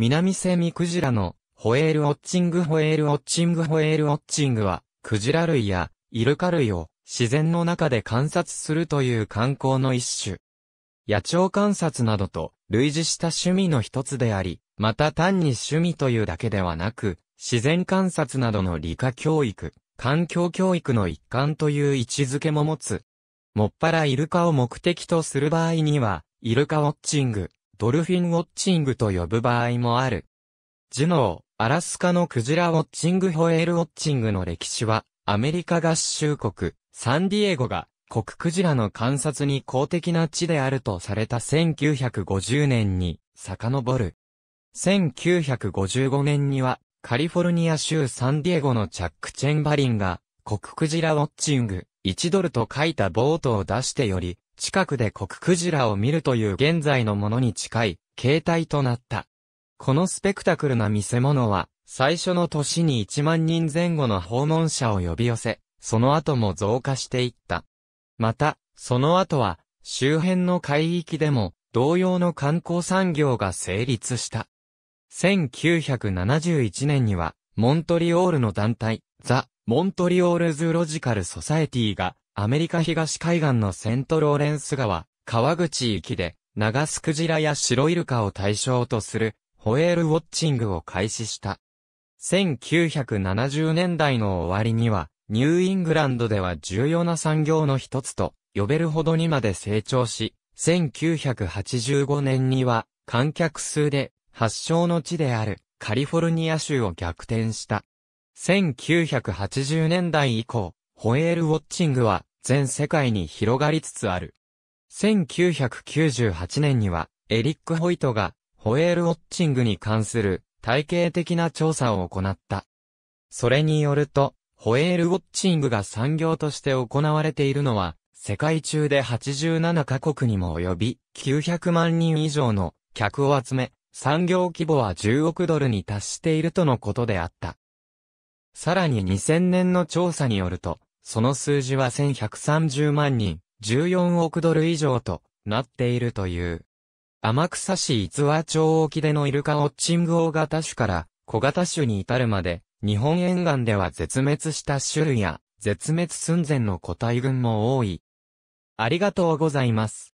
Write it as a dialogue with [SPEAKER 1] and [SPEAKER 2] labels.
[SPEAKER 1] 南セミクジラのホエールウォッチングホエールウォッチングホエールウォッチングは、クジラ類やイルカ類を自然の中で観察するという観光の一種。野鳥観察などと類似した趣味の一つであり、また単に趣味というだけではなく、自然観察などの理科教育、環境教育の一環という位置づけも持つ。もっぱらイルカを目的とする場合には、イルカウォッチング、ドルフィンウォッチングと呼ぶ場合もある。ジュノー、アラスカのクジラウォッチングホエールウォッチングの歴史は、アメリカ合衆国、サンディエゴが、国クジラの観察に公的な地であるとされた1950年に、遡る。1955年には、カリフォルニア州サンディエゴのチャック・チェンバリンが、国クジラウォッチング、1ドルと書いたボートを出してより、近くでコククジラを見るという現在のものに近い形態となった。このスペクタクルな見せ物は、最初の年に1万人前後の訪問者を呼び寄せ、その後も増加していった。また、その後は、周辺の海域でも、同様の観光産業が成立した。1971年には、モントリオールの団体、ザ・モントリオールズロジカル・ソサエティが、アメリカ東海岸のセントローレンス川、川口行きで、ナガスクジラやシロイルカを対象とする、ホエールウォッチングを開始した。1970年代の終わりには、ニューイングランドでは重要な産業の一つと、呼べるほどにまで成長し、1985年には、観客数で、発祥の地である、カリフォルニア州を逆転した。1980年代以降、ホエールウォッチングは全世界に広がりつつある。1998年にはエリック・ホイトがホエールウォッチングに関する体系的な調査を行った。それによると、ホエールウォッチングが産業として行われているのは、世界中で87カ国にも及び、900万人以上の客を集め、産業規模は10億ドルに達しているとのことであった。さらに2000年の調査によると、その数字は1130万人、14億ドル以上となっているという。天草市逸話町沖でのイルカウォッチング大型種から小型種に至るまで、日本沿岸では絶滅した種類や、絶滅寸前の個体群も多い。ありがとうございます。